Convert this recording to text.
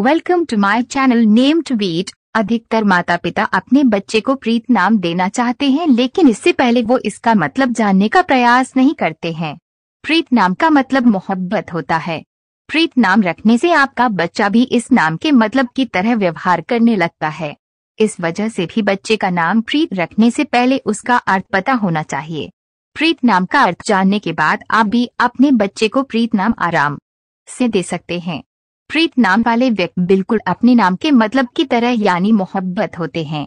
welcome to my channel name to beat अधिकतर माता पिता अपने बच्चे को प्रीत नाम देना चाहते हैं लेकिन इससे पहले वो इसका मतलब जानने का प्रयास नहीं करते हैं प्रीत नाम का मतलब मोहब्बत होता है प्रीत नाम रखने से आपका बच्चा भी इस नाम के मतलब की तरह व्यवहार करने लगता है इस वजह से भी बच्चे का नाम प्रीत रखने से पहले उसका अर्थ पता होना चाहिए प्रीत नाम का अर्थ जानने के बाद आप भी अपने बच्चे को प्रीत नाम आराम से दे सकते हैं प्रीत नाम वाले व्यक्ति बिल्कुल अपने नाम के मतलब की तरह यानी मोहब्बत होते हैं